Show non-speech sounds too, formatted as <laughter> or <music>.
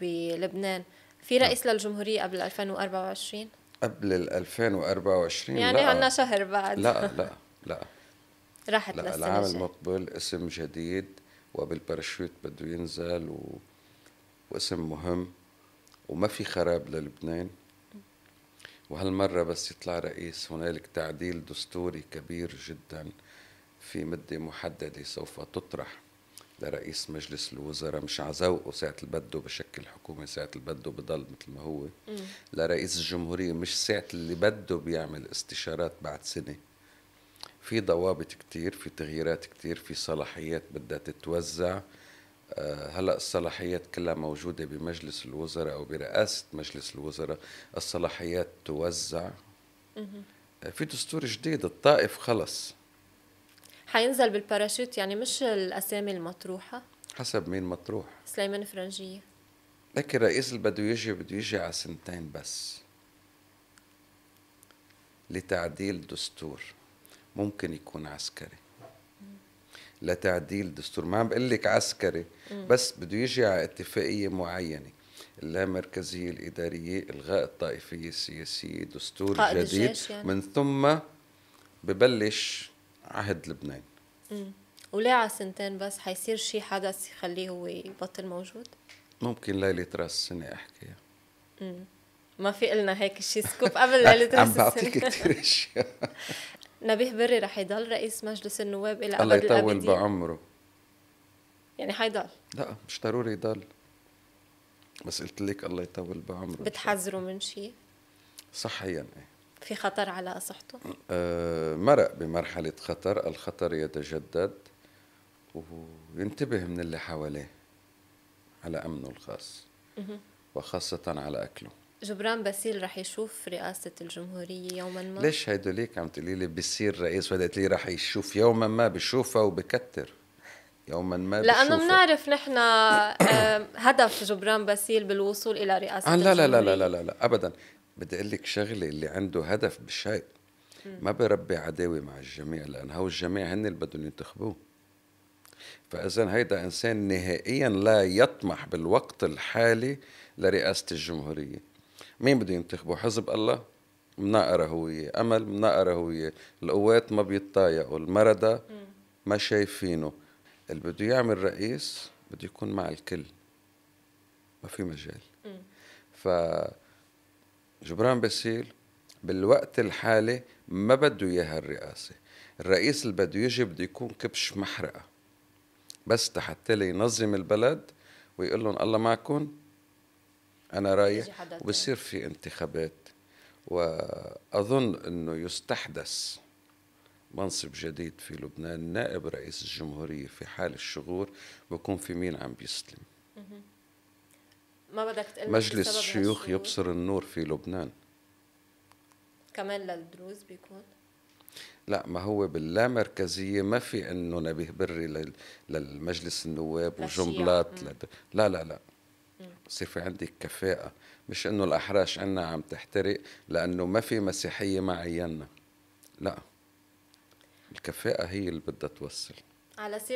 بلبنان في رئيس للجمهورية قبل 2024 قبل ال 2024 يعني عندنا شهر بعد لا لا لا راحت لا العام المقبل اسم جديد وبالباراشوت بده ينزل و... واسم مهم وما في خراب للبنان وهالمرة بس يطلع رئيس هنالك تعديل دستوري كبير جدا في مدة محددة سوف تطرح لرئيس مجلس الوزراء مش عزوقه ساعة البدو بشكل حكومة ساعة البدو بضل مثل ما هو م. لرئيس الجمهورية مش ساعة اللي بده بيعمل استشارات بعد سنة في ضوابط كتير في تغييرات كتير في صلاحيات بدها تتوزع آه، هلا الصلاحيات كلها موجوده بمجلس الوزراء او برئاسه مجلس الوزراء الصلاحيات توزع آه، في دستور جديد الطائف خلص حينزل بالباراشوت يعني مش الاسامي المطروحه حسب مين مطروح سليمان فرنجيه لكن رئيس اللي بده يجي بده يجي على سنتين بس لتعديل دستور ممكن يكون عسكري لتعديل دستور ما عم بقول لك عسكري بس بده يجي على اتفاقيه معينه اللامركزيه الاداريه الغاء الطائفيه السياسيه دستور جديد يعني. من ثم ببلش عهد لبنان وليه على سنتين بس حيصير شي حدث يخليه هو يبطل موجود؟ ممكن ليلة راس السنة أحكي ما في قلنا هيك شي سكوب قبل ليلة <laughs> راس السنة عم بعطيك كثير <laughs> اشياء نبيه بري رح يضل رئيس مجلس النواب إلى أبد الله يطول بعمره يعني حيضل لا مش ضروري يضل بس قلت لك الله يطول بعمره بتحذره من شيء صحيا ايه في خطر على صحته؟ آه مرق بمرحلة خطر الخطر يتجدد وينتبه من اللي حواليه على أمنه الخاص وخاصة على أكله جبران باسيل رح يشوف رئاسة الجمهورية يوما ما ليش هيدوليك عم تقولي لي بصير رئيس وقت لي رح يشوف يوما ما بشوفها وبكتر يوما ما لأنه بنعرف نحن أه، هدف جبران باسيل بالوصول إلى رئاسة آه لا, لا لا لا لا لا لا أبدا بدي اقول لك شغله اللي عنده هدف بالشيء ما بربي عداوه مع الجميع لان هو الجميع هن اللي بدهم ينتخبوه فاذا هيدا انسان نهائيا لا يطمح بالوقت الحالي لرئاسه الجمهوريه مين بده ينتخبه حزب الله منقره هوية أمل منقره هوية القوات ما بيتطايقوا المردة ما شايفينه اللي بده يعمل رئيس بده يكون مع الكل ما في مجال ف جبران باسيل بالوقت الحالي ما بده اياها الرئاسه الرئيس اللي بده يجي بده يكون كبش محرقه بس حتى ينظم البلد ويقول لهم الله معكم انا رايح وبصير في انتخابات واظن انه يستحدث منصب جديد في لبنان نائب رئيس الجمهوريه في حال الشغور بكون في مين عم بيستلم ما بدك تقول مجلس الشيوخ يبصر النور في لبنان كمان للدروز بيكون لا ما هو باللامركزية ما في انه نبيه بري للمجلس النواب وجملات لا لا لا بصير في عندك كفاءة مش انه الاحراش عنا عم تحترق لانه ما في مسيحية ما عينا لا الكفاءة هي اللي بدها توصل على سير